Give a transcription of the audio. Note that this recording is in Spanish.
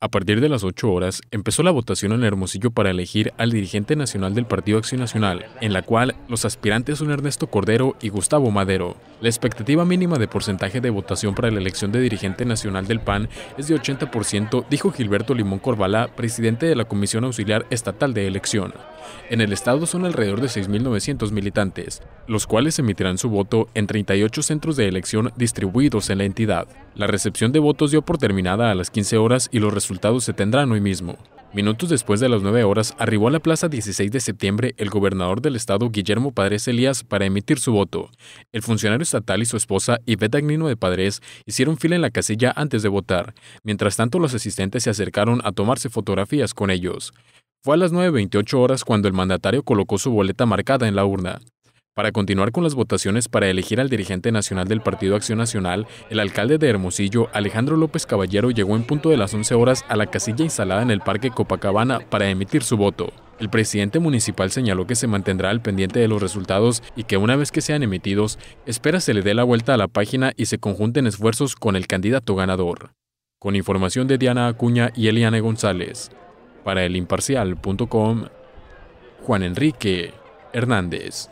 A partir de las 8 horas empezó la votación en Hermosillo para elegir al dirigente nacional del Partido Acción Nacional, en la cual los aspirantes son Ernesto Cordero y Gustavo Madero. La expectativa mínima de porcentaje de votación para la elección de dirigente nacional del PAN es de 80%, dijo Gilberto Limón Corbalá, presidente de la Comisión Auxiliar Estatal de Elección. En el estado son alrededor de 6.900 militantes, los cuales emitirán su voto en 38 centros de elección distribuidos en la entidad. La recepción de votos dio por terminada a las 15 horas y los resultados se tendrán hoy mismo. Minutos después de las 9 horas, arribó a la plaza 16 de septiembre el gobernador del estado Guillermo Padres Elías para emitir su voto. El funcionario estatal y su esposa Ivette Agnino de Padres hicieron fila en la casilla antes de votar. Mientras tanto, los asistentes se acercaron a tomarse fotografías con ellos. Fue a las 9.28 horas cuando el mandatario colocó su boleta marcada en la urna. Para continuar con las votaciones para elegir al dirigente nacional del Partido Acción Nacional, el alcalde de Hermosillo, Alejandro López Caballero, llegó en punto de las 11 horas a la casilla instalada en el Parque Copacabana para emitir su voto. El presidente municipal señaló que se mantendrá al pendiente de los resultados y que una vez que sean emitidos, espera se le dé la vuelta a la página y se conjunten esfuerzos con el candidato ganador. Con información de Diana Acuña y Eliane González. Para el imparcial.com, Juan Enrique Hernández.